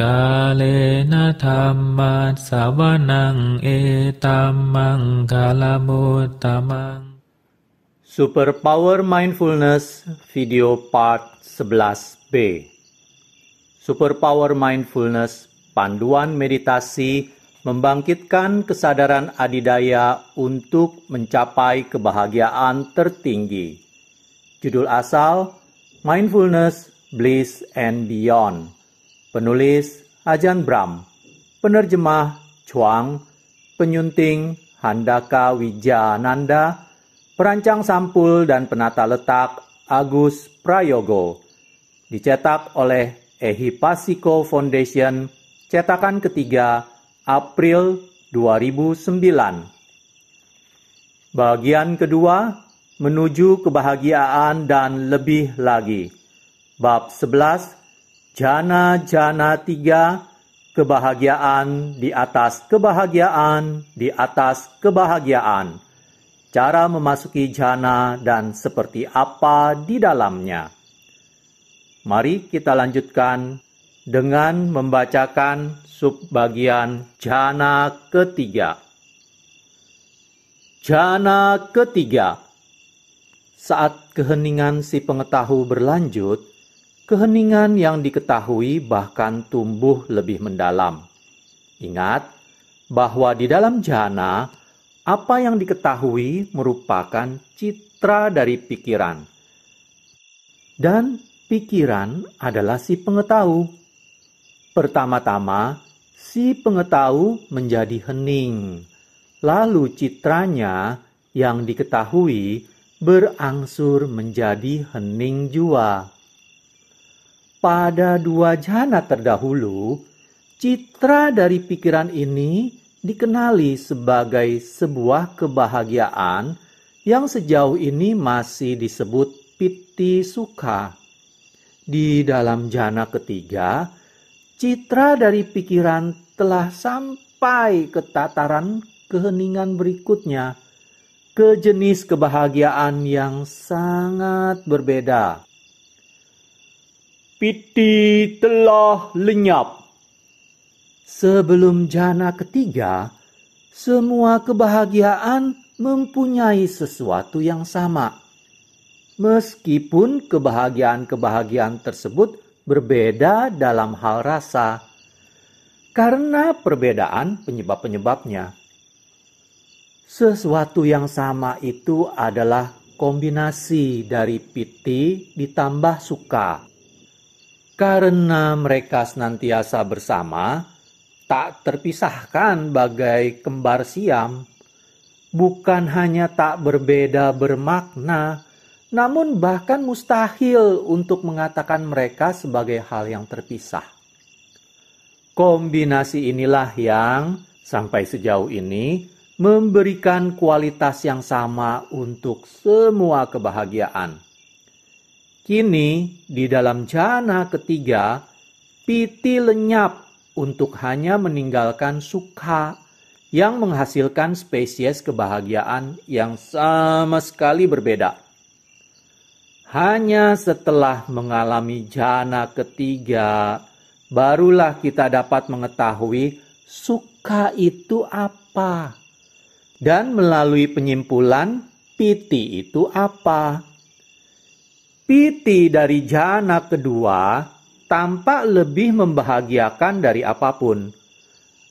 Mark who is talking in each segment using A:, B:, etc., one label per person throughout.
A: E Super Superpower Mindfulness Video Part 11b Superpower Mindfulness Panduan Meditasi Membangkitkan Kesadaran Adidaya untuk Mencapai Kebahagiaan Tertinggi Judul asal Mindfulness, Bliss and Beyond penulis Ajan Bram, penerjemah Chuang, penyunting Handaka Wijananda, perancang sampul dan penata letak Agus Prayogo, dicetak oleh Ehi Pasiko Foundation, cetakan ketiga April 2009. Bagian kedua, menuju kebahagiaan dan lebih lagi. Bab 11, Jana Jana tiga kebahagiaan di atas kebahagiaan di atas kebahagiaan. Cara memasuki jana dan seperti apa di dalamnya. Mari kita lanjutkan dengan membacakan subbagian jana ketiga. Jana ketiga. Saat keheningan si pengetahu berlanjut, keheningan yang diketahui bahkan tumbuh lebih mendalam. Ingat bahwa di dalam jana, apa yang diketahui merupakan citra dari pikiran, dan pikiran adalah si pengetahu. Pertama-tama, si pengetahu menjadi hening, lalu citranya yang diketahui berangsur menjadi hening jua. Pada dua jana terdahulu, citra dari pikiran ini dikenali sebagai sebuah kebahagiaan yang sejauh ini masih disebut piti suka. Di dalam jana ketiga, citra dari pikiran telah sampai ke tataran keheningan berikutnya, ke jenis kebahagiaan yang sangat berbeda. Piti telah lenyap. Sebelum jana ketiga, semua kebahagiaan mempunyai sesuatu yang sama. Meskipun kebahagiaan-kebahagiaan tersebut berbeda dalam hal rasa, karena perbedaan penyebab-penyebabnya. Sesuatu yang sama itu adalah kombinasi dari piti ditambah suka karena mereka senantiasa bersama, tak terpisahkan bagai kembar siam. Bukan hanya tak berbeda bermakna, namun bahkan mustahil untuk mengatakan mereka sebagai hal yang terpisah. Kombinasi inilah yang sampai sejauh ini memberikan kualitas yang sama untuk semua kebahagiaan Kini di dalam jana ketiga, piti lenyap untuk hanya meninggalkan suka yang menghasilkan spesies kebahagiaan yang sama sekali berbeda. Hanya setelah mengalami jana ketiga, barulah kita dapat mengetahui suka itu apa. Dan melalui penyimpulan, piti itu apa piti dari jana kedua tampak lebih membahagiakan dari apapun.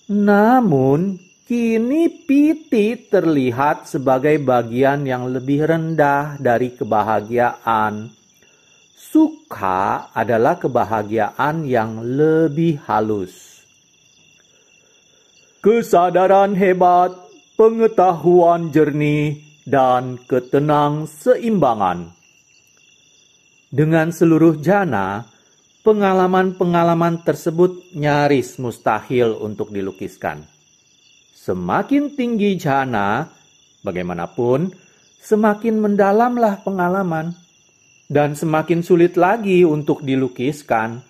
A: Namun, kini piti terlihat sebagai bagian yang lebih rendah dari kebahagiaan. Suka adalah kebahagiaan yang lebih halus. Kesadaran hebat, pengetahuan jernih, dan ketenang seimbangan dengan seluruh jana, pengalaman-pengalaman tersebut nyaris mustahil untuk dilukiskan. Semakin tinggi jana, bagaimanapun, semakin mendalamlah pengalaman, dan semakin sulit lagi untuk dilukiskan.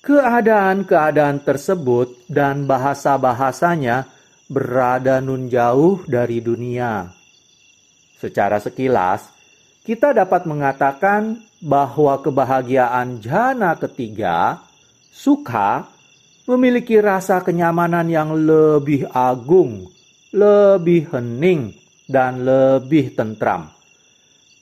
A: Keadaan-keadaan tersebut dan bahasa-bahasanya berada nun jauh dari dunia. Secara sekilas, kita dapat mengatakan bahwa kebahagiaan jana ketiga, suka memiliki rasa kenyamanan yang lebih agung, lebih hening, dan lebih tentram.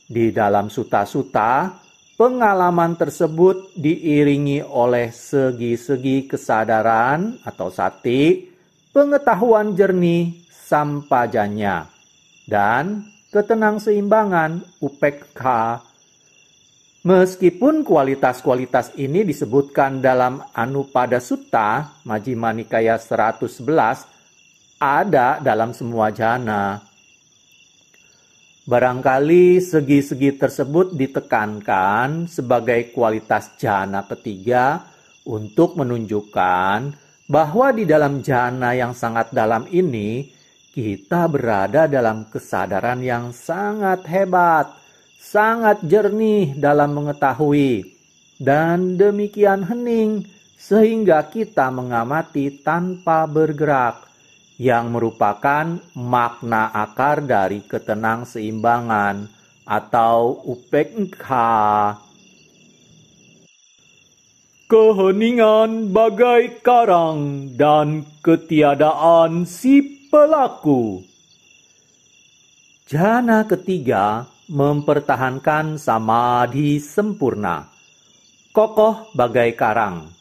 A: Di dalam suta-suta, pengalaman tersebut diiringi oleh segi-segi kesadaran atau sati, pengetahuan jernih, sampajanya, dan seimbangan, UPK. Meskipun kualitas-kualitas ini disebutkan dalam Anupada Sutta Majjhima Nikaya 111 ada dalam semua jana. Barangkali segi-segi tersebut ditekankan sebagai kualitas jana ketiga untuk menunjukkan bahwa di dalam jana yang sangat dalam ini kita berada dalam kesadaran yang sangat hebat, sangat jernih dalam mengetahui, dan demikian hening sehingga kita mengamati tanpa bergerak, yang merupakan makna akar dari ketenang seimbangan atau upekha. Keheningan bagai karang dan ketiadaan sip pelaku. Jana ketiga mempertahankan samadhi sempurna, kokoh bagai karang.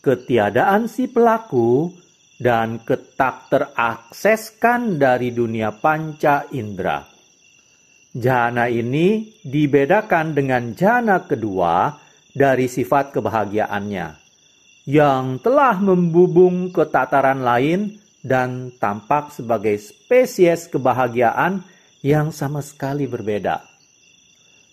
A: Ketiadaan si pelaku dan ketak terakseskan dari dunia panca indera. Jana ini dibedakan dengan jana kedua dari sifat kebahagiaannya, yang telah membubung ke tataran lain dan tampak sebagai spesies kebahagiaan yang sama sekali berbeda.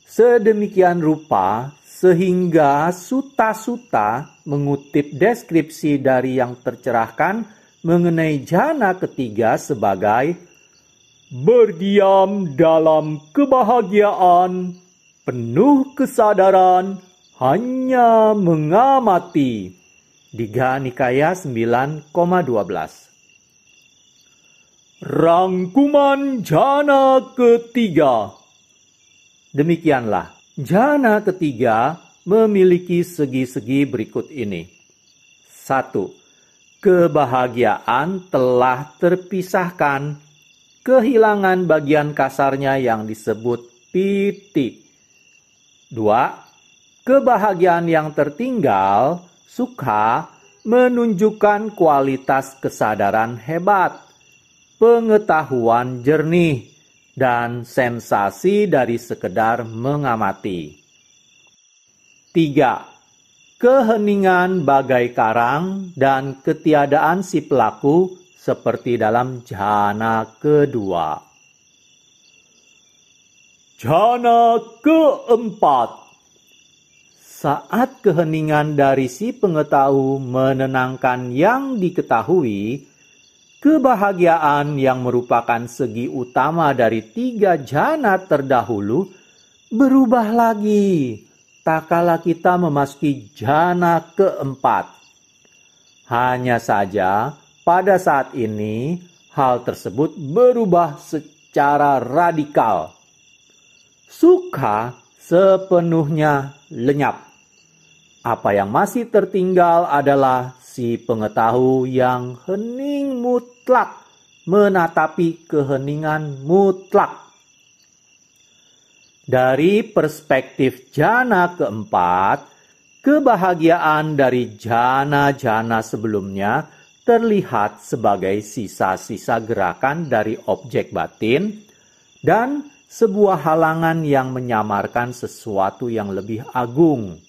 A: Sedemikian rupa sehingga suta-suta mengutip deskripsi dari yang tercerahkan mengenai jana ketiga sebagai berdiam dalam kebahagiaan, penuh kesadaran, hanya mengamati. Diga Nikaya 9,12 Rangkuman jana ketiga. Demikianlah, jana ketiga memiliki segi-segi berikut ini. Satu, kebahagiaan telah terpisahkan, kehilangan bagian kasarnya yang disebut piti. Dua, kebahagiaan yang tertinggal, suka, menunjukkan kualitas kesadaran hebat pengetahuan jernih dan sensasi dari sekedar mengamati. 3. Keheningan bagai karang dan ketiadaan si pelaku seperti dalam jana kedua. Jana keempat Saat keheningan dari si pengetahu menenangkan yang diketahui, kebahagiaan yang merupakan segi utama dari tiga jana terdahulu berubah lagi tak kala kita memasuki jana keempat. Hanya saja pada saat ini hal tersebut berubah secara radikal. Suka sepenuhnya lenyap. Apa yang masih tertinggal adalah si pengetahu yang hening mutu mutlak, menatapi keheningan mutlak. Dari perspektif jana keempat, kebahagiaan dari jana-jana sebelumnya terlihat sebagai sisa-sisa gerakan dari objek batin dan sebuah halangan yang menyamarkan sesuatu yang lebih agung.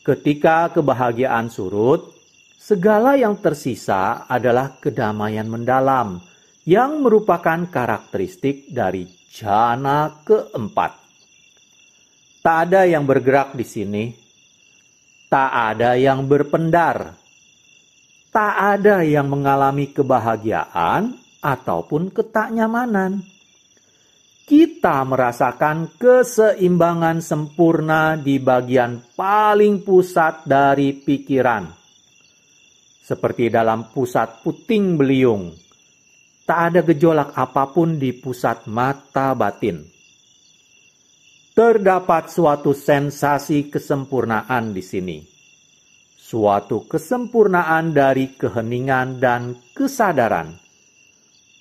A: Ketika kebahagiaan surut, Segala yang tersisa adalah kedamaian mendalam yang merupakan karakteristik dari jana keempat. Tak ada yang bergerak di sini, tak ada yang berpendar, tak ada yang mengalami kebahagiaan ataupun ketaknyamanan. Kita merasakan keseimbangan sempurna di bagian paling pusat dari pikiran seperti dalam pusat puting beliung. Tak ada gejolak apapun di pusat mata batin. Terdapat suatu sensasi kesempurnaan di sini. Suatu kesempurnaan dari keheningan dan kesadaran.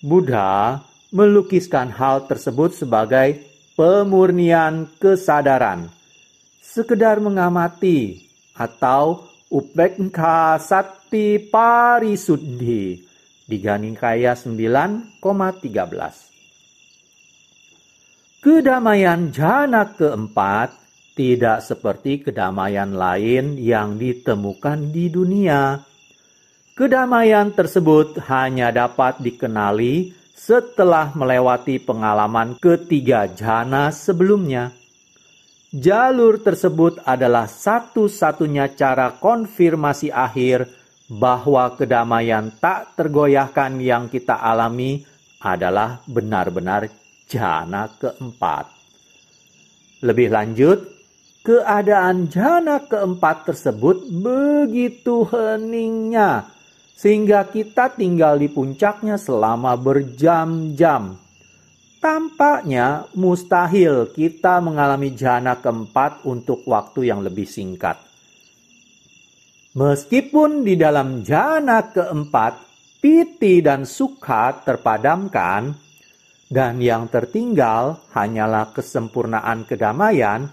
A: Buddha melukiskan hal tersebut sebagai pemurnian kesadaran. Sekedar mengamati atau upekka sat Sakti Parisuddhi di Kaya 9,13. Kedamaian jana keempat tidak seperti kedamaian lain yang ditemukan di dunia. Kedamaian tersebut hanya dapat dikenali setelah melewati pengalaman ketiga jana sebelumnya. Jalur tersebut adalah satu-satunya cara konfirmasi akhir bahwa kedamaian tak tergoyahkan yang kita alami adalah benar-benar jana keempat. Lebih lanjut, keadaan jana keempat tersebut begitu heningnya sehingga kita tinggal di puncaknya selama berjam-jam. Tampaknya mustahil kita mengalami jana keempat untuk waktu yang lebih singkat. Meskipun di dalam jana keempat, piti dan suka terpadamkan, dan yang tertinggal hanyalah kesempurnaan kedamaian,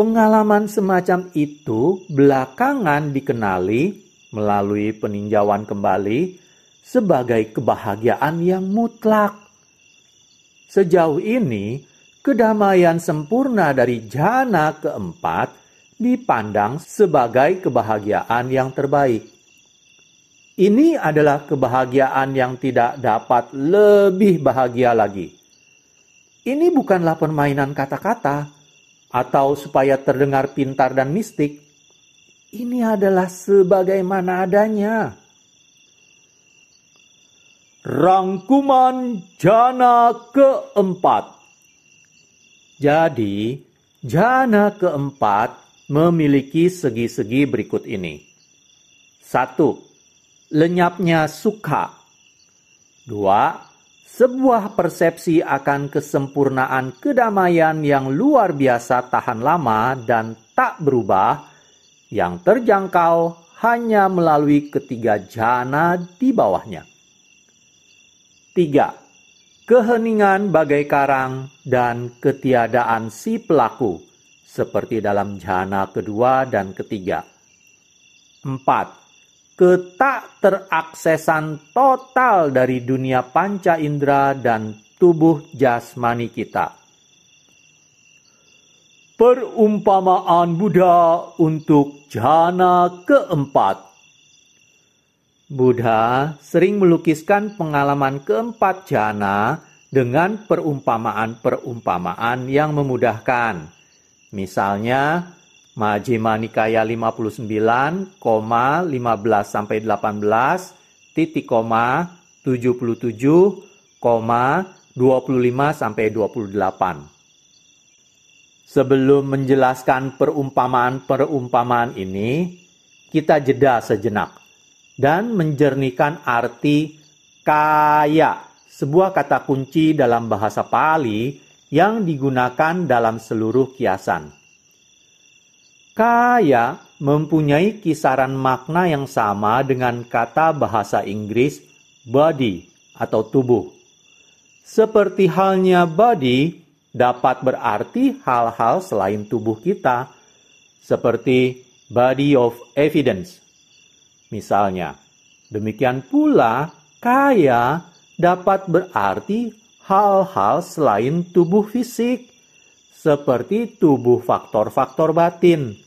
A: pengalaman semacam itu belakangan dikenali melalui peninjauan kembali sebagai kebahagiaan yang mutlak. Sejauh ini, kedamaian sempurna dari jana keempat – dipandang sebagai kebahagiaan yang terbaik. Ini adalah kebahagiaan yang tidak dapat lebih bahagia lagi. Ini bukanlah permainan kata-kata atau supaya terdengar pintar dan mistik. Ini adalah sebagaimana adanya. Rangkuman jana keempat. Jadi, jana keempat memiliki segi-segi berikut ini. 1. Lenyapnya suka. 2. Sebuah persepsi akan kesempurnaan kedamaian yang luar biasa tahan lama dan tak berubah yang terjangkau hanya melalui ketiga jana di bawahnya. 3. Keheningan bagai karang dan ketiadaan si pelaku seperti dalam jana kedua dan ketiga. 4. Ketak teraksesan total dari dunia panca indera dan tubuh jasmani kita. Perumpamaan Buddha untuk jana keempat. Buddha sering melukiskan pengalaman keempat jana dengan perumpamaan-perumpamaan yang memudahkan. Misalnya Majima Nikaya 59,15 sampai 18 titik koma 77, 25 sampai 28. Sebelum menjelaskan perumpamaan-perumpamaan ini, kita jeda sejenak dan menjernihkan arti kaya, sebuah kata kunci dalam bahasa Pali yang digunakan dalam seluruh kiasan. Kaya mempunyai kisaran makna yang sama dengan kata bahasa Inggris body atau tubuh. Seperti halnya body dapat berarti hal-hal selain tubuh kita, seperti body of evidence. Misalnya, demikian pula kaya dapat berarti hal-hal selain tubuh fisik, seperti tubuh faktor-faktor batin.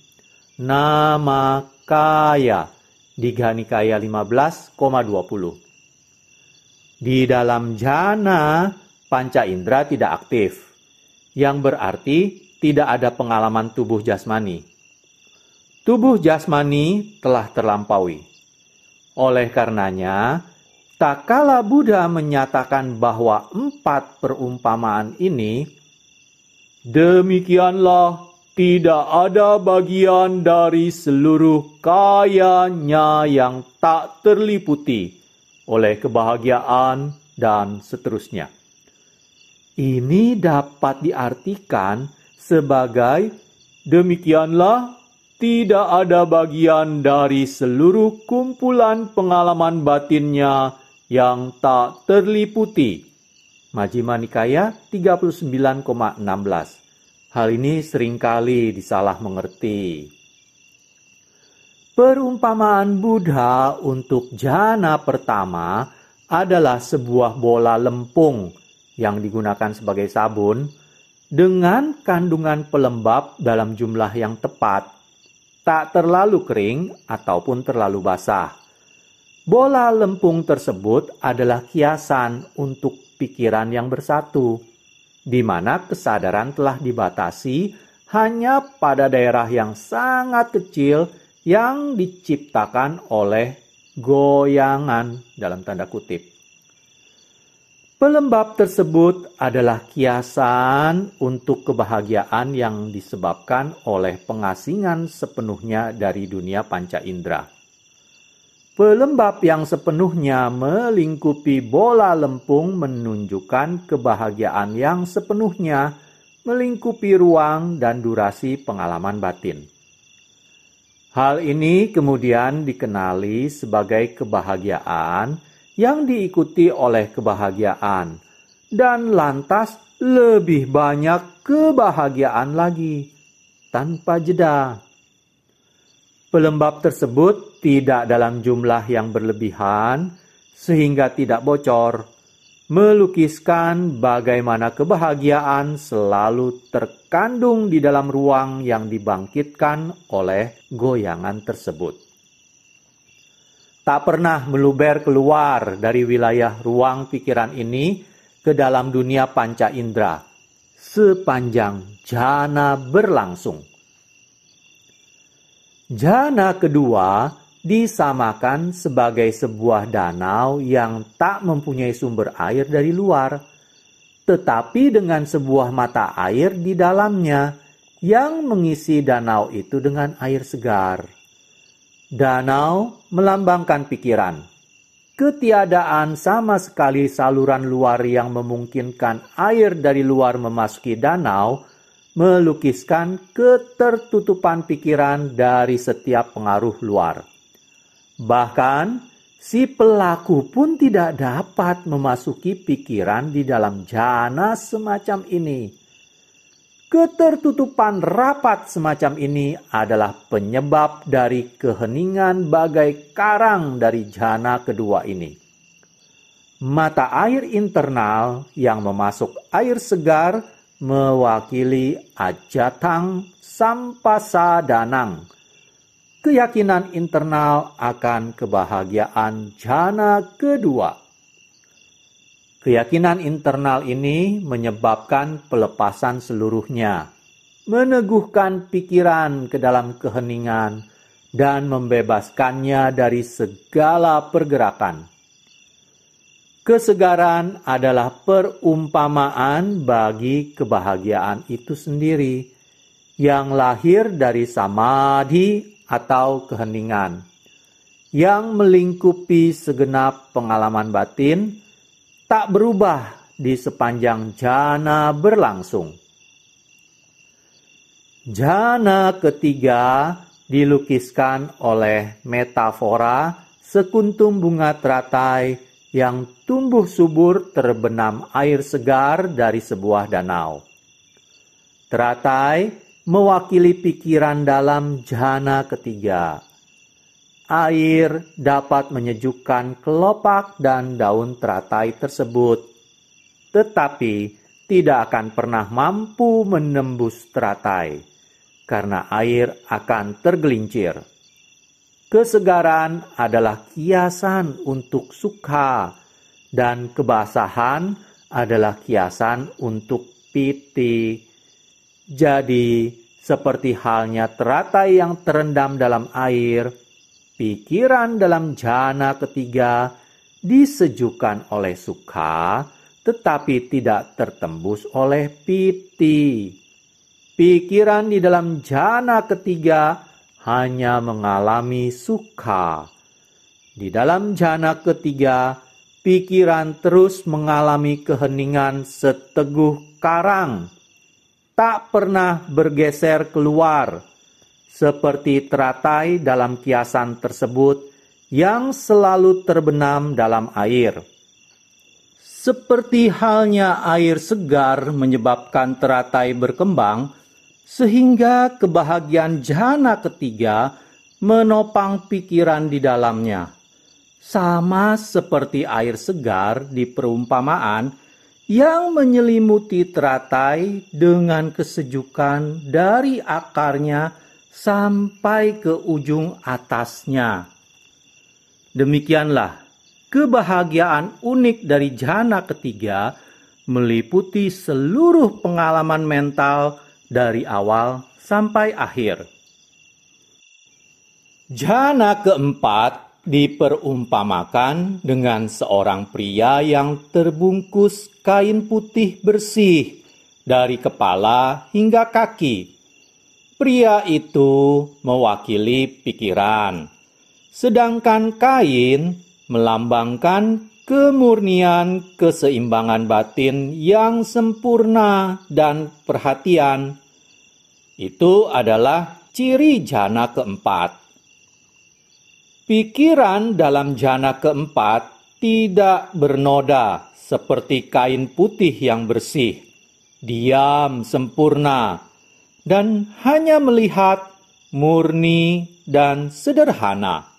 A: Nama kaya digani kaya 15,20. Di dalam jana, panca indera tidak aktif, yang berarti tidak ada pengalaman tubuh jasmani. Tubuh jasmani telah terlampaui. Oleh karenanya, tak kala Buddha menyatakan bahwa empat perumpamaan ini, demikianlah tidak ada bagian dari seluruh kayanya yang tak terliputi oleh kebahagiaan dan seterusnya. Ini dapat diartikan sebagai demikianlah tidak ada bagian dari seluruh kumpulan pengalaman batinnya yang tak terliputi. Majima Nikaya 39,16. Hal ini seringkali disalah mengerti. Perumpamaan Buddha untuk jana pertama adalah sebuah bola lempung yang digunakan sebagai sabun dengan kandungan pelembab dalam jumlah yang tepat, tak terlalu kering ataupun terlalu basah. Bola lempung tersebut adalah kiasan untuk pikiran yang bersatu, di mana kesadaran telah dibatasi hanya pada daerah yang sangat kecil yang diciptakan oleh goyangan dalam tanda kutip. Pelembab tersebut adalah kiasan untuk kebahagiaan yang disebabkan oleh pengasingan sepenuhnya dari dunia panca indera. Pelembab yang sepenuhnya melingkupi bola lempung menunjukkan kebahagiaan yang sepenuhnya melingkupi ruang dan durasi pengalaman batin. Hal ini kemudian dikenali sebagai kebahagiaan yang diikuti oleh kebahagiaan, dan lantas lebih banyak kebahagiaan lagi tanpa jeda. Pelembab tersebut tidak dalam jumlah yang berlebihan sehingga tidak bocor. Melukiskan bagaimana kebahagiaan selalu terkandung di dalam ruang yang dibangkitkan oleh goyangan tersebut. Tak pernah meluber keluar dari wilayah ruang pikiran ini ke dalam dunia panca indera sepanjang jana berlangsung. Jana kedua disamakan sebagai sebuah danau yang tak mempunyai sumber air dari luar, tetapi dengan sebuah mata air di dalamnya yang mengisi danau itu dengan air segar. Danau melambangkan pikiran, ketiadaan sama sekali saluran luar yang memungkinkan air dari luar memasuki danau melukiskan ketertutupan pikiran dari setiap pengaruh luar. Bahkan, si pelaku pun tidak dapat memasuki pikiran di dalam jana semacam ini. Ketertutupan rapat semacam ini adalah penyebab dari keheningan bagai karang dari jana kedua ini. Mata air internal yang memasuk air segar mewakili Ajatang sampasa danang Keyakinan internal akan kebahagiaan jana kedua. Keyakinan internal ini menyebabkan pelepasan seluruhnya, meneguhkan pikiran ke dalam keheningan, dan membebaskannya dari segala pergerakan. Kesegaran adalah perumpamaan bagi kebahagiaan itu sendiri yang lahir dari samadhi atau keheningan yang melingkupi segenap pengalaman batin tak berubah di sepanjang jana berlangsung. Jana ketiga dilukiskan oleh metafora sekuntum bunga teratai yang tumbuh subur terbenam air segar dari sebuah danau. Teratai mewakili pikiran dalam jana ketiga. Air dapat menyejukkan kelopak dan daun teratai tersebut, tetapi tidak akan pernah mampu menembus teratai karena air akan tergelincir. Kesegaran adalah kiasan untuk suka dan kebasahan adalah kiasan untuk piti. Jadi, seperti halnya teratai yang terendam dalam air, pikiran dalam jana ketiga disejukkan oleh suka tetapi tidak tertembus oleh piti. Pikiran di dalam jana ketiga hanya mengalami suka. Di dalam jana ketiga, pikiran terus mengalami keheningan seteguh karang, tak pernah bergeser keluar, seperti teratai dalam kiasan tersebut yang selalu terbenam dalam air. Seperti halnya air segar menyebabkan teratai berkembang, sehingga kebahagiaan jana ketiga menopang pikiran di dalamnya. Sama seperti air segar di perumpamaan yang menyelimuti teratai dengan kesejukan dari akarnya sampai ke ujung atasnya. Demikianlah kebahagiaan unik dari jana ketiga meliputi seluruh pengalaman mental dari awal sampai akhir. Jana keempat diperumpamakan dengan seorang pria yang terbungkus kain putih bersih dari kepala hingga kaki. Pria itu mewakili pikiran, sedangkan kain melambangkan kemurnian, keseimbangan batin yang sempurna, dan perhatian. Itu adalah ciri jana keempat. Pikiran dalam jana keempat tidak bernoda seperti kain putih yang bersih, diam sempurna, dan hanya melihat murni dan sederhana.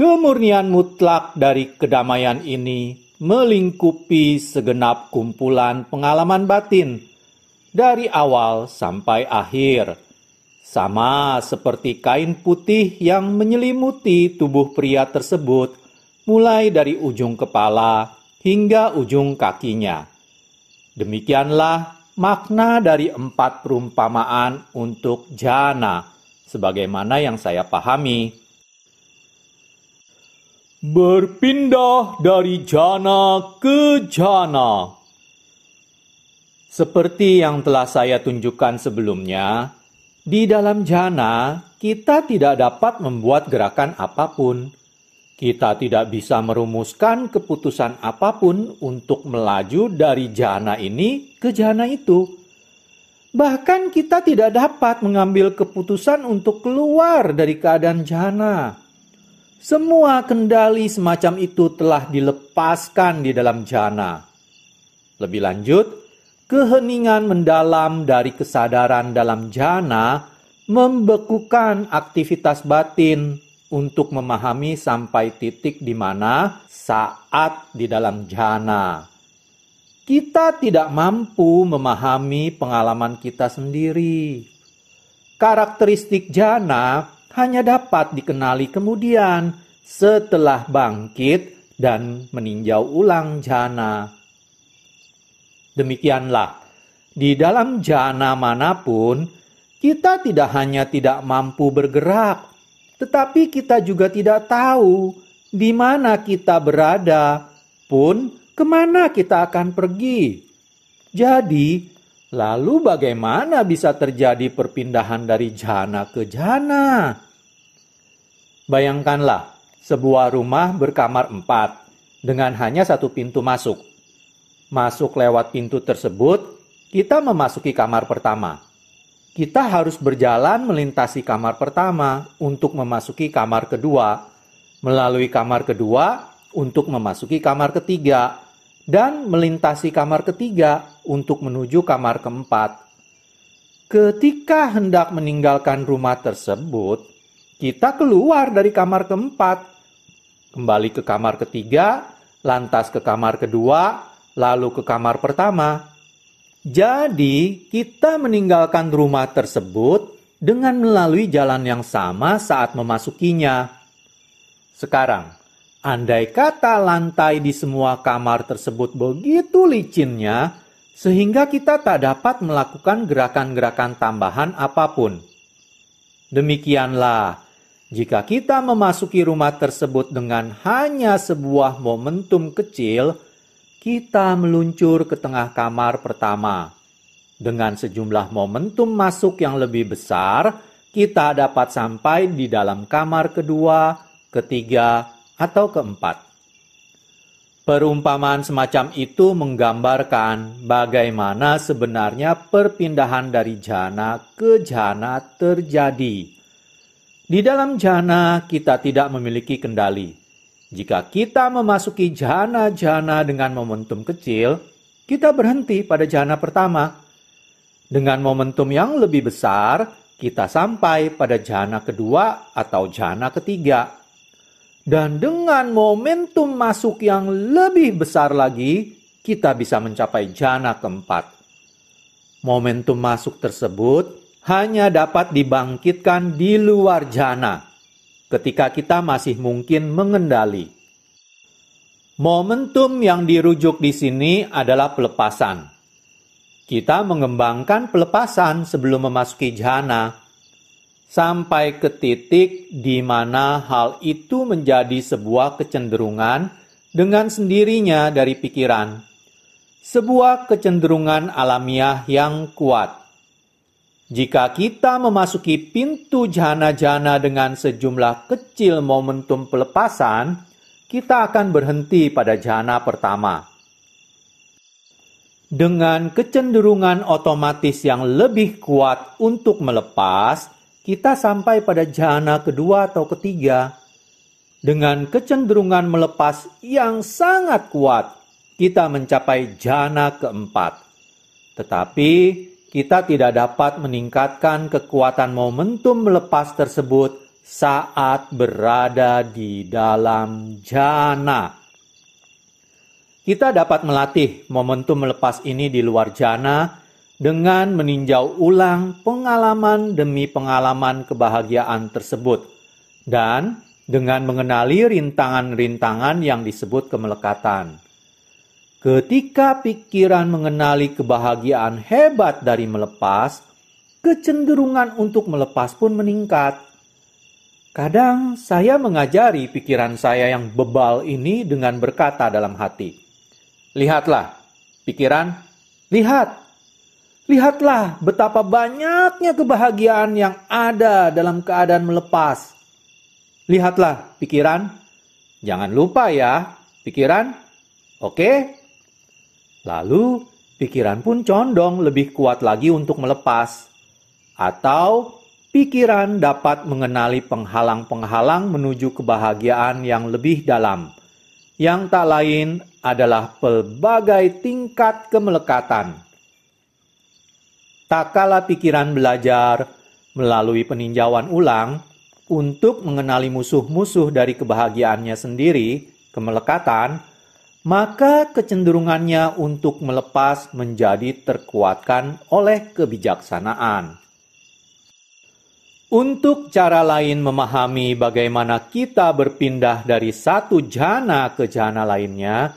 A: Kemurnian mutlak dari kedamaian ini melingkupi segenap kumpulan pengalaman batin dari awal sampai akhir, sama seperti kain putih yang menyelimuti tubuh pria tersebut, mulai dari ujung kepala hingga ujung kakinya. Demikianlah makna dari empat perumpamaan untuk jana, sebagaimana yang saya pahami berpindah dari jana ke jana. Seperti yang telah saya tunjukkan sebelumnya, di dalam jana kita tidak dapat membuat gerakan apapun. Kita tidak bisa merumuskan keputusan apapun untuk melaju dari jana ini ke jana itu. Bahkan kita tidak dapat mengambil keputusan untuk keluar dari keadaan jana. Semua kendali semacam itu telah dilepaskan di dalam jana. Lebih lanjut, keheningan mendalam dari kesadaran dalam jana membekukan aktivitas batin untuk memahami sampai titik di mana saat di dalam jana. Kita tidak mampu memahami pengalaman kita sendiri. Karakteristik jana hanya dapat dikenali kemudian setelah bangkit dan meninjau ulang jana. Demikianlah, di dalam jana manapun, kita tidak hanya tidak mampu bergerak, tetapi kita juga tidak tahu di mana kita berada, pun kemana kita akan pergi. Jadi, Lalu bagaimana bisa terjadi perpindahan dari jana ke jana? Bayangkanlah sebuah rumah berkamar empat dengan hanya satu pintu masuk. Masuk lewat pintu tersebut, kita memasuki kamar pertama. Kita harus berjalan melintasi kamar pertama untuk memasuki kamar kedua, melalui kamar kedua untuk memasuki kamar ketiga, dan melintasi kamar ketiga untuk menuju kamar keempat. Ketika hendak meninggalkan rumah tersebut, kita keluar dari kamar keempat, kembali ke kamar ketiga, lantas ke kamar kedua, lalu ke kamar pertama. Jadi, kita meninggalkan rumah tersebut dengan melalui jalan yang sama saat memasukinya. Sekarang, Andai kata lantai di semua kamar tersebut begitu licinnya, sehingga kita tak dapat melakukan gerakan-gerakan tambahan apapun. Demikianlah, jika kita memasuki rumah tersebut dengan hanya sebuah momentum kecil, kita meluncur ke tengah kamar pertama. Dengan sejumlah momentum masuk yang lebih besar, kita dapat sampai di dalam kamar kedua, ketiga, atau keempat. Perumpamaan semacam itu menggambarkan bagaimana sebenarnya perpindahan dari jana ke jana terjadi. Di dalam jana kita tidak memiliki kendali. Jika kita memasuki jana-jana dengan momentum kecil, kita berhenti pada jana pertama. Dengan momentum yang lebih besar, kita sampai pada jana kedua atau jana ketiga. Dan dengan momentum masuk yang lebih besar lagi, kita bisa mencapai jana keempat. Momentum masuk tersebut hanya dapat dibangkitkan di luar jana ketika kita masih mungkin mengendali. Momentum yang dirujuk di sini adalah pelepasan. Kita mengembangkan pelepasan sebelum memasuki jana sampai ke titik di mana hal itu menjadi sebuah kecenderungan dengan sendirinya dari pikiran, sebuah kecenderungan alamiah yang kuat. Jika kita memasuki pintu jana-jana dengan sejumlah kecil momentum pelepasan, kita akan berhenti pada jana pertama. Dengan kecenderungan otomatis yang lebih kuat untuk melepas, kita sampai pada jana kedua atau ketiga dengan kecenderungan melepas yang sangat kuat. Kita mencapai jana keempat. Tetapi kita tidak dapat meningkatkan kekuatan momentum melepas tersebut saat berada di dalam jana. Kita dapat melatih momentum melepas ini di luar jana dengan meninjau ulang pengalaman demi pengalaman kebahagiaan tersebut dan dengan mengenali rintangan-rintangan yang disebut kemelekatan. Ketika pikiran mengenali kebahagiaan hebat dari melepas, kecenderungan untuk melepas pun meningkat. Kadang saya mengajari pikiran saya yang bebal ini dengan berkata dalam hati, "Lihatlah, pikiran, lihat, Lihatlah betapa banyaknya kebahagiaan yang ada dalam keadaan melepas. Lihatlah pikiran. Jangan lupa ya, pikiran. Oke? Lalu pikiran pun condong lebih kuat lagi untuk melepas. Atau pikiran dapat mengenali penghalang-penghalang menuju kebahagiaan yang lebih dalam. Yang tak lain adalah pelbagai tingkat kemelekatan tak kalah pikiran belajar melalui peninjauan ulang untuk mengenali musuh-musuh dari kebahagiaannya sendiri, kemelekatan, maka kecenderungannya untuk melepas menjadi terkuatkan oleh kebijaksanaan. Untuk cara lain memahami bagaimana kita berpindah dari satu jana ke jana lainnya,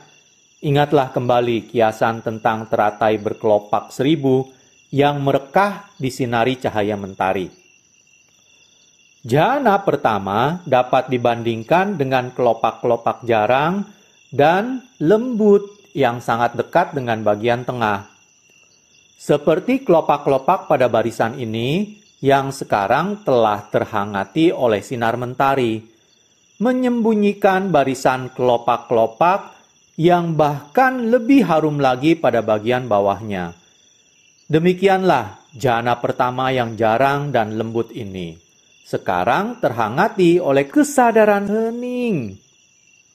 A: ingatlah kembali kiasan tentang teratai berkelopak seribu yang merekah di sinari cahaya mentari. Jana pertama dapat dibandingkan dengan kelopak-kelopak jarang dan lembut yang sangat dekat dengan bagian tengah. Seperti kelopak-kelopak pada barisan ini yang sekarang telah terhangati oleh sinar mentari, menyembunyikan barisan kelopak-kelopak yang bahkan lebih harum lagi pada bagian bawahnya. Demikianlah jana pertama yang jarang dan lembut ini. Sekarang terhangati oleh kesadaran hening.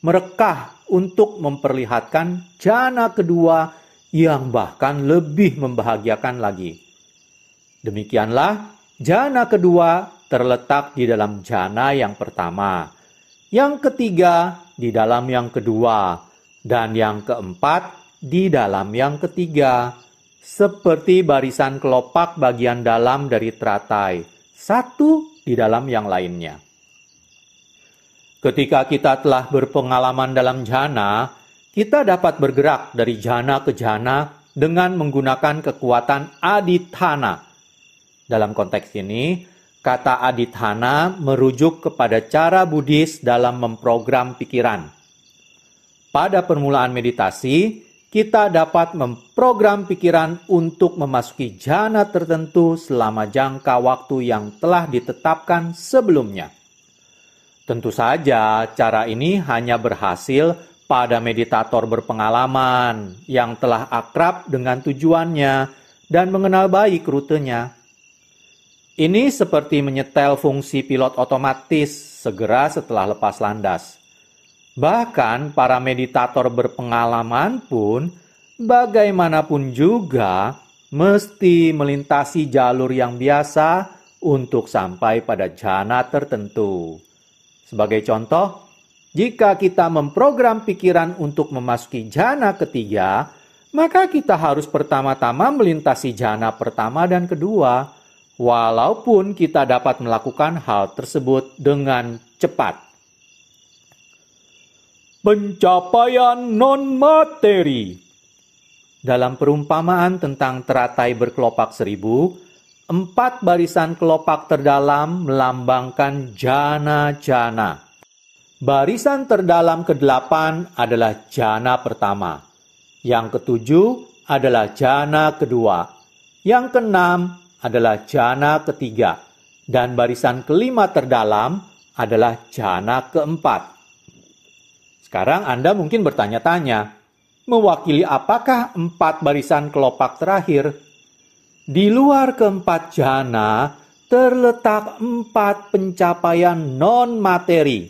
A: Merekah untuk memperlihatkan jana kedua yang bahkan lebih membahagiakan lagi. Demikianlah jana kedua terletak di dalam jana yang pertama, yang ketiga di dalam yang kedua, dan yang keempat di dalam yang ketiga seperti barisan kelopak bagian dalam dari teratai, satu di dalam yang lainnya. Ketika kita telah berpengalaman dalam jhana, kita dapat bergerak dari jhana ke jhana dengan menggunakan kekuatan aditana. Dalam konteks ini, kata aditana merujuk kepada cara Buddhis dalam memprogram pikiran. Pada permulaan meditasi, kita dapat memprogram pikiran untuk memasuki jana tertentu selama jangka waktu yang telah ditetapkan sebelumnya. Tentu saja, cara ini hanya berhasil pada meditator berpengalaman yang telah akrab dengan tujuannya dan mengenal baik rutenya. Ini seperti menyetel fungsi pilot otomatis segera setelah lepas landas. Bahkan para meditator berpengalaman pun, bagaimanapun juga, mesti melintasi jalur yang biasa untuk sampai pada jana tertentu. Sebagai contoh, jika kita memprogram pikiran untuk memasuki jana ketiga, maka kita harus pertama-tama melintasi jana pertama dan kedua, walaupun kita dapat melakukan hal tersebut dengan cepat pencapaian non-materi. Dalam perumpamaan tentang teratai berkelopak seribu, empat barisan kelopak terdalam melambangkan jana-jana. Barisan terdalam kedelapan adalah jana pertama. Yang ketujuh adalah jana kedua. Yang keenam adalah jana ketiga. Dan barisan kelima terdalam adalah jana keempat. Sekarang Anda mungkin bertanya-tanya, mewakili apakah empat barisan kelopak terakhir? Di luar keempat jana terletak empat pencapaian non-materi.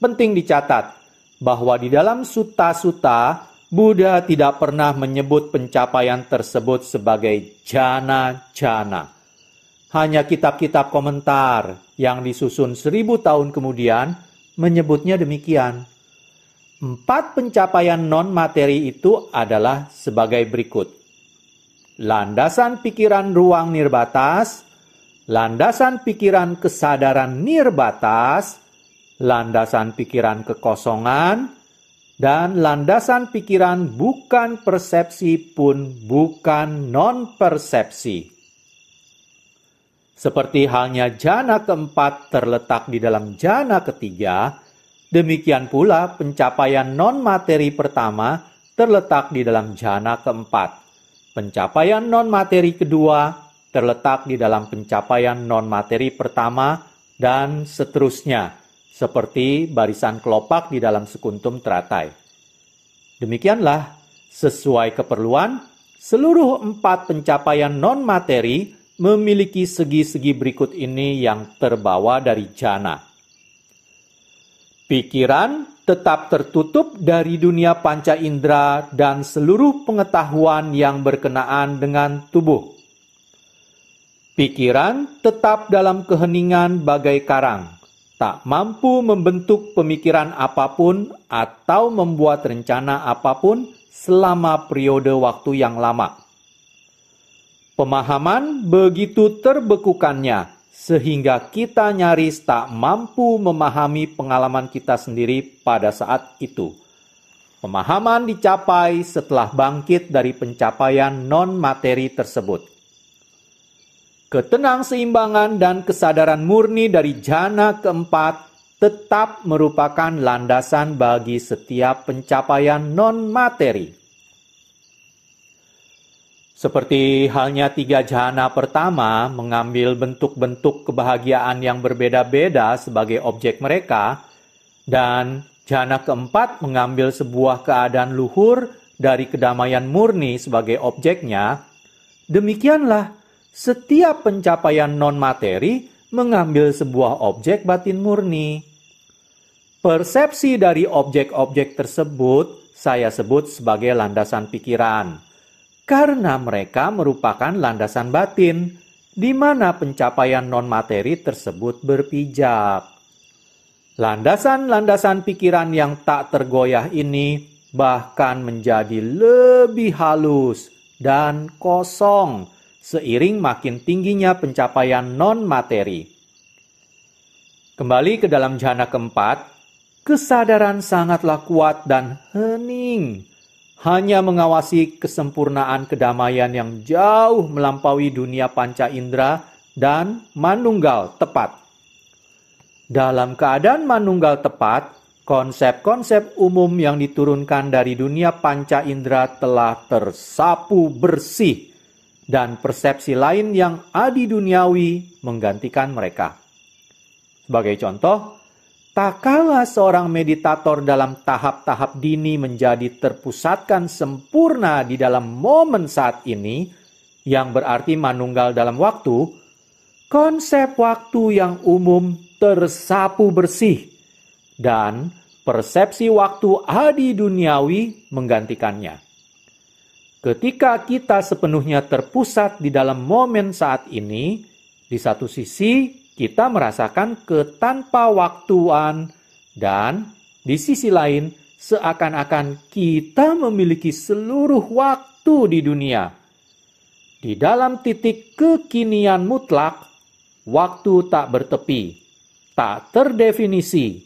A: Penting dicatat bahwa di dalam suta-suta, Buddha tidak pernah menyebut pencapaian tersebut sebagai jana-jana. Hanya kitab-kitab komentar yang disusun seribu tahun kemudian menyebutnya demikian. Empat pencapaian non-materi itu adalah sebagai berikut. Landasan pikiran ruang nirbatas, landasan pikiran kesadaran nirbatas, landasan pikiran kekosongan, dan landasan pikiran bukan persepsi pun bukan non-persepsi. Seperti halnya jana keempat terletak di dalam jana ketiga, Demikian pula pencapaian non-materi pertama terletak di dalam jana keempat. Pencapaian non-materi kedua terletak di dalam pencapaian non-materi pertama dan seterusnya, seperti barisan kelopak di dalam sekuntum teratai. Demikianlah, sesuai keperluan, seluruh empat pencapaian non-materi memiliki segi-segi berikut ini yang terbawa dari jana. Pikiran tetap tertutup dari dunia panca indera dan seluruh pengetahuan yang berkenaan dengan tubuh. Pikiran tetap dalam keheningan bagai karang, tak mampu membentuk pemikiran apapun atau membuat rencana apapun selama periode waktu yang lama. Pemahaman begitu terbekukannya sehingga kita nyaris tak mampu memahami pengalaman kita sendiri pada saat itu. Pemahaman dicapai setelah bangkit dari pencapaian non-materi tersebut. Ketenang seimbangan dan kesadaran murni dari jana keempat tetap merupakan landasan bagi setiap pencapaian non-materi. Seperti halnya tiga jhana pertama mengambil bentuk-bentuk kebahagiaan yang berbeda-beda sebagai objek mereka, dan jhana keempat mengambil sebuah keadaan luhur dari kedamaian murni sebagai objeknya, demikianlah setiap pencapaian non-materi mengambil sebuah objek batin murni. Persepsi dari objek-objek tersebut saya sebut sebagai landasan pikiran karena mereka merupakan landasan batin di mana pencapaian non-materi tersebut berpijak. Landasan-landasan pikiran yang tak tergoyah ini bahkan menjadi lebih halus dan kosong seiring makin tingginya pencapaian non-materi. Kembali ke dalam jana keempat, kesadaran sangatlah kuat dan hening hanya mengawasi kesempurnaan kedamaian yang jauh melampaui dunia panca indera dan manunggal tepat. Dalam keadaan manunggal tepat, konsep-konsep umum yang diturunkan dari dunia panca indera telah tersapu bersih dan persepsi lain yang adi duniawi menggantikan mereka. Sebagai contoh, Tak kala seorang meditator dalam tahap-tahap dini menjadi terpusatkan sempurna di dalam momen saat ini, yang berarti manunggal dalam waktu, konsep waktu yang umum tersapu bersih, dan persepsi waktu adi duniawi menggantikannya. Ketika kita sepenuhnya terpusat di dalam momen saat ini, di satu sisi kita merasakan ketanpawaktuan dan di sisi lain seakan-akan kita memiliki seluruh waktu di dunia. Di dalam titik kekinian mutlak, waktu tak bertepi, tak terdefinisi,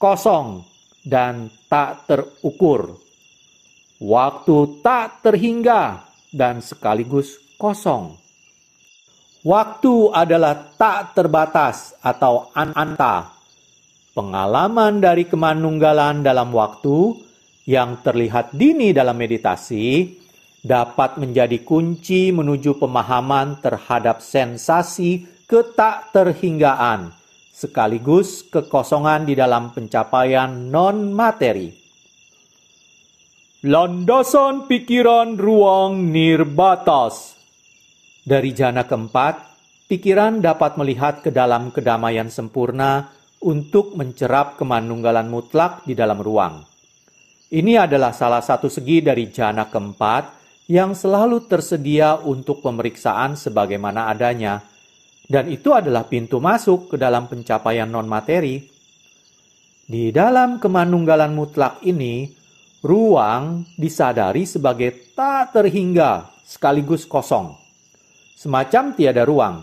A: kosong, dan tak terukur. Waktu tak terhingga dan sekaligus kosong. Waktu adalah tak terbatas atau ananta. Pengalaman dari kemanunggalan dalam waktu yang terlihat dini dalam meditasi dapat menjadi kunci menuju pemahaman terhadap sensasi ketak terhinggaan sekaligus kekosongan di dalam pencapaian non materi. Landasan pikiran ruang nirbatas dari jana keempat, pikiran dapat melihat ke dalam kedamaian sempurna untuk mencerap kemanunggalan mutlak di dalam ruang. Ini adalah salah satu segi dari jana keempat yang selalu tersedia untuk pemeriksaan sebagaimana adanya, dan itu adalah pintu masuk ke dalam pencapaian non-materi. Di dalam kemanunggalan mutlak ini, ruang disadari sebagai tak terhingga sekaligus kosong semacam tiada ruang.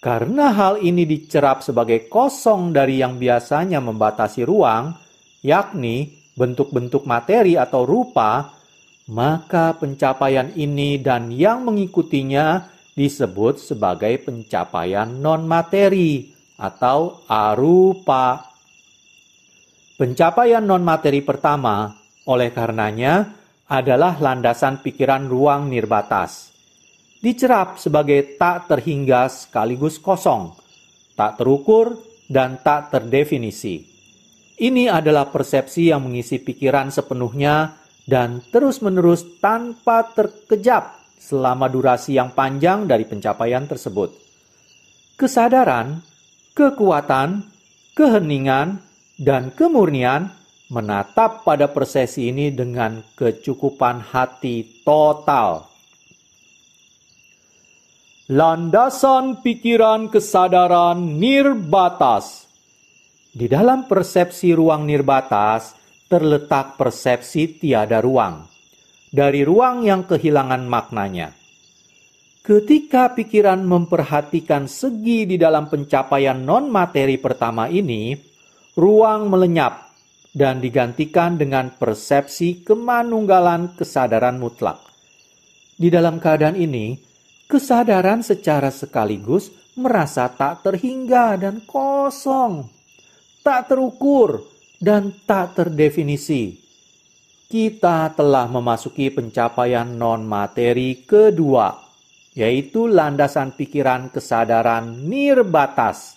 A: Karena hal ini dicerap sebagai kosong dari yang biasanya membatasi ruang, yakni bentuk-bentuk materi atau rupa, maka pencapaian ini dan yang mengikutinya disebut sebagai pencapaian non-materi atau arupa. Pencapaian non-materi pertama, oleh karenanya, adalah landasan pikiran ruang nirbatas dicerap sebagai tak terhingga sekaligus kosong, tak terukur, dan tak terdefinisi. Ini adalah persepsi yang mengisi pikiran sepenuhnya dan terus-menerus tanpa terkejap selama durasi yang panjang dari pencapaian tersebut. Kesadaran, kekuatan, keheningan, dan kemurnian menatap pada persepsi ini dengan kecukupan hati total landasan pikiran kesadaran nirbatas. Di dalam persepsi ruang nirbatas terletak persepsi tiada ruang, dari ruang yang kehilangan maknanya. Ketika pikiran memperhatikan segi di dalam pencapaian non-materi pertama ini, ruang melenyap dan digantikan dengan persepsi kemanunggalan kesadaran mutlak. Di dalam keadaan ini, kesadaran secara sekaligus merasa tak terhingga dan kosong, tak terukur, dan tak terdefinisi. Kita telah memasuki pencapaian non-materi kedua, yaitu landasan pikiran kesadaran nirbatas.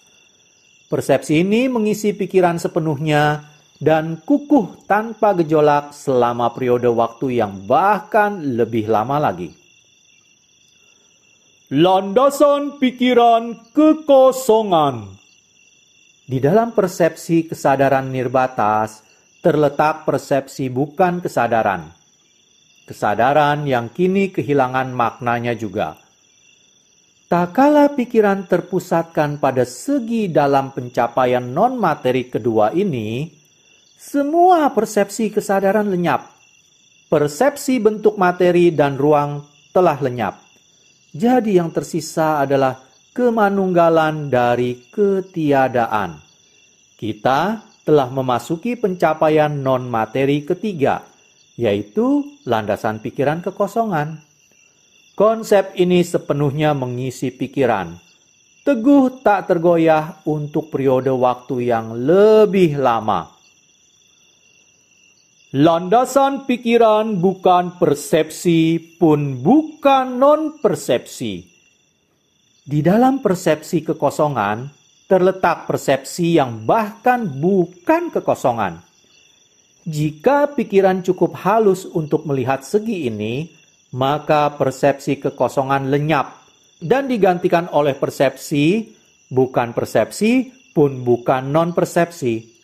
A: Persepsi ini mengisi pikiran sepenuhnya dan kukuh tanpa gejolak selama periode waktu yang bahkan lebih lama lagi landasan pikiran kekosongan. Di dalam persepsi kesadaran nirbatas terletak persepsi bukan kesadaran. Kesadaran yang kini kehilangan maknanya juga. Tak kala pikiran terpusatkan pada segi dalam pencapaian non-materi kedua ini, semua persepsi kesadaran lenyap. Persepsi bentuk materi dan ruang telah lenyap. Jadi yang tersisa adalah kemanunggalan dari ketiadaan. Kita telah memasuki pencapaian non-materi ketiga, yaitu landasan pikiran kekosongan. Konsep ini sepenuhnya mengisi pikiran. Teguh tak tergoyah untuk periode waktu yang lebih lama. Landasan pikiran bukan persepsi pun bukan non-persepsi. Di dalam persepsi kekosongan terletak persepsi yang bahkan bukan kekosongan. Jika pikiran cukup halus untuk melihat segi ini, maka persepsi kekosongan lenyap dan digantikan oleh persepsi bukan persepsi pun bukan non-persepsi.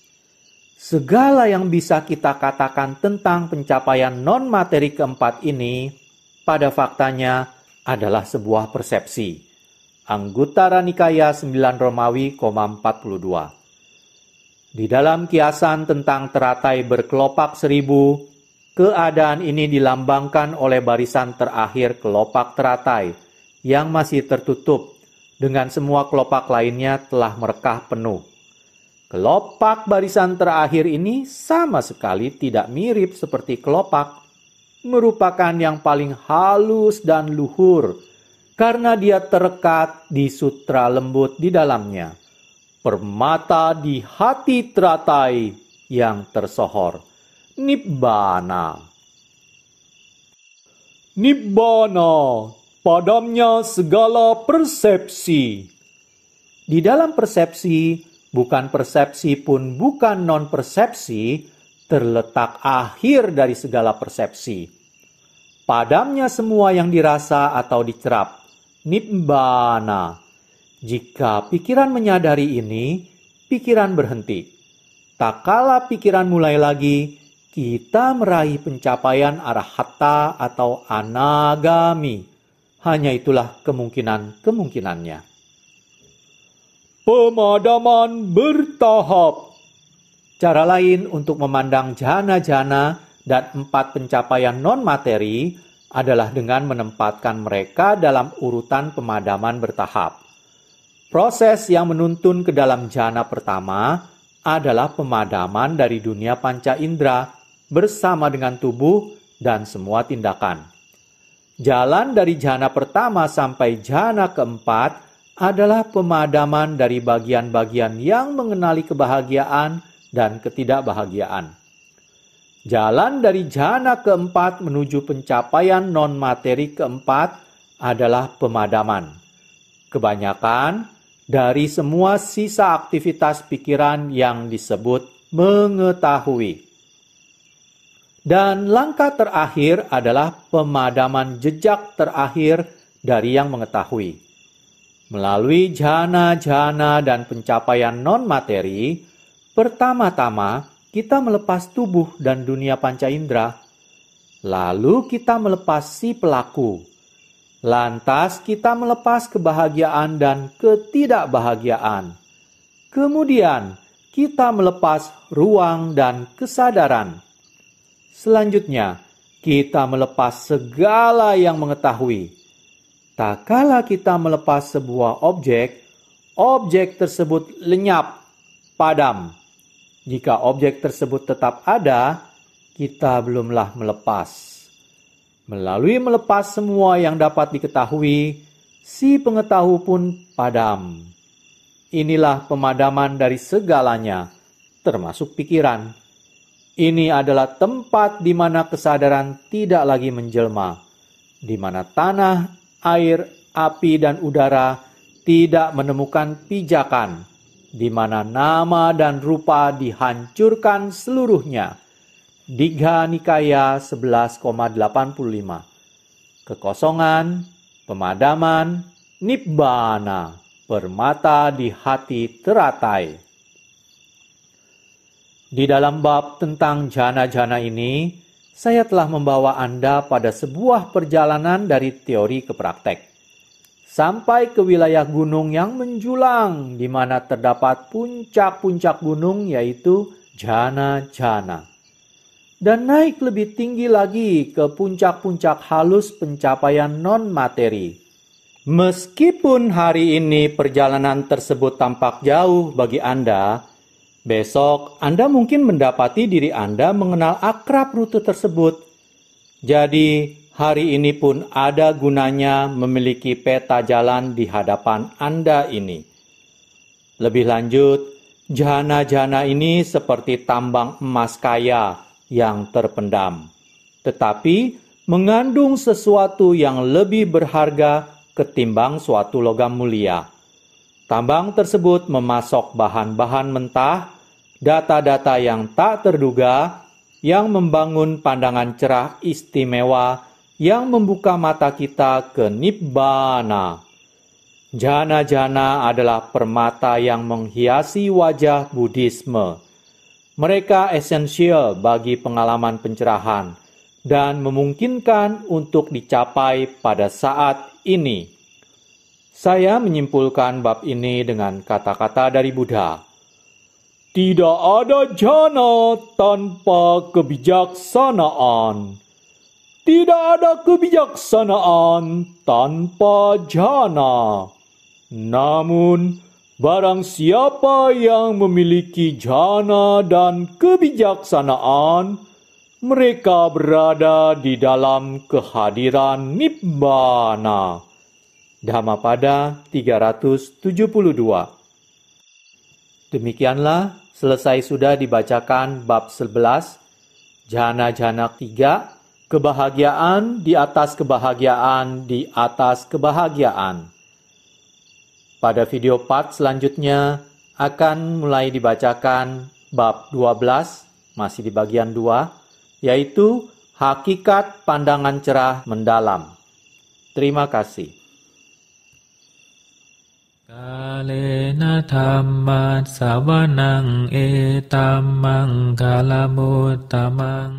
A: Segala yang bisa kita katakan tentang pencapaian non-materi keempat ini, pada faktanya adalah sebuah persepsi. Anggota Ranikaya 9 Romawi, 42. Di dalam kiasan tentang teratai berkelopak seribu, keadaan ini dilambangkan oleh barisan terakhir kelopak teratai yang masih tertutup dengan semua kelopak lainnya telah merekah penuh. Kelopak barisan terakhir ini sama sekali tidak mirip seperti kelopak, merupakan yang paling halus dan luhur karena dia terekat di sutra lembut di dalamnya. Permata di hati teratai yang tersohor. Nibbana. Nibbana, padamnya segala persepsi. Di dalam persepsi, bukan persepsi pun bukan non-persepsi, terletak akhir dari segala persepsi. Padamnya semua yang dirasa atau dicerap. Nibbana. Jika pikiran menyadari ini, pikiran berhenti. Tak kala pikiran mulai lagi, kita meraih pencapaian arah hatta atau anagami. Hanya itulah kemungkinan-kemungkinannya. Pemadaman bertahap. Cara lain untuk memandang jana-jana dan empat pencapaian non-materi adalah dengan menempatkan mereka dalam urutan pemadaman bertahap. Proses yang menuntun ke dalam jana pertama adalah pemadaman dari dunia panca indera bersama dengan tubuh dan semua tindakan. Jalan dari jana pertama sampai jana keempat adalah pemadaman dari bagian-bagian yang mengenali kebahagiaan dan ketidakbahagiaan. Jalan dari jana keempat menuju pencapaian non-materi keempat adalah pemadaman. Kebanyakan dari semua sisa aktivitas pikiran yang disebut mengetahui. Dan langkah terakhir adalah pemadaman jejak terakhir dari yang mengetahui Melalui jana-jana dan pencapaian non-materi, pertama-tama kita melepas tubuh dan dunia panca indera. Lalu kita melepas si pelaku. Lantas kita melepas kebahagiaan dan ketidakbahagiaan. Kemudian kita melepas ruang dan kesadaran. Selanjutnya, kita melepas segala yang mengetahui Tak kala kita melepas sebuah objek, objek tersebut lenyap, padam. Jika objek tersebut tetap ada, kita belumlah melepas. Melalui melepas semua yang dapat diketahui, si pengetahu pun padam. Inilah pemadaman dari segalanya, termasuk pikiran. Ini adalah tempat di mana kesadaran tidak lagi menjelma, di mana tanah air, api, dan udara tidak menemukan pijakan, di mana nama dan rupa dihancurkan seluruhnya. Digha Nikaya 11,85 Kekosongan, pemadaman, nibbana, permata di hati teratai. Di dalam bab tentang jana-jana ini, saya telah membawa Anda pada sebuah perjalanan dari teori ke praktek. Sampai ke wilayah gunung yang menjulang, di mana terdapat puncak-puncak gunung yaitu Jana-Jana. Dan naik lebih tinggi lagi ke puncak-puncak halus pencapaian non-materi. Meskipun hari ini perjalanan tersebut tampak jauh bagi Anda, Besok Anda mungkin mendapati diri Anda mengenal akrab rute tersebut. Jadi, hari ini pun ada gunanya memiliki peta jalan di hadapan Anda ini. Lebih lanjut, jana-jana ini seperti tambang emas kaya yang terpendam, tetapi mengandung sesuatu yang lebih berharga ketimbang suatu logam mulia. Tambang tersebut memasok bahan-bahan mentah, data-data yang tak terduga, yang membangun pandangan cerah istimewa yang membuka mata kita ke Nibbana. Jana-jana adalah permata yang menghiasi wajah Buddhisme. Mereka esensial bagi pengalaman pencerahan dan memungkinkan untuk dicapai pada saat ini. Saya menyimpulkan bab ini dengan kata-kata dari Buddha. Tidak ada jana tanpa kebijaksanaan. Tidak ada kebijaksanaan tanpa jana. Namun, barang siapa yang memiliki jana dan kebijaksanaan, mereka berada di dalam kehadiran nibbana. Dhammapada 372. Demikianlah selesai sudah dibacakan bab 11, jana-jana 3, kebahagiaan di atas kebahagiaan di atas kebahagiaan. Pada video part selanjutnya akan mulai dibacakan bab 12, masih di bagian 2, yaitu hakikat pandangan cerah mendalam. Terima kasih. กาเลนะธรรมะสาวนังเอตัมมังคาลโมตตมัง